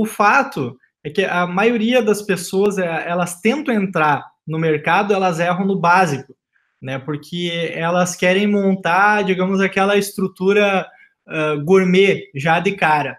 O fato é que a maioria das pessoas, é, elas tentam entrar no mercado, elas erram no básico, né? Porque elas querem montar, digamos, aquela estrutura uh, gourmet já de cara.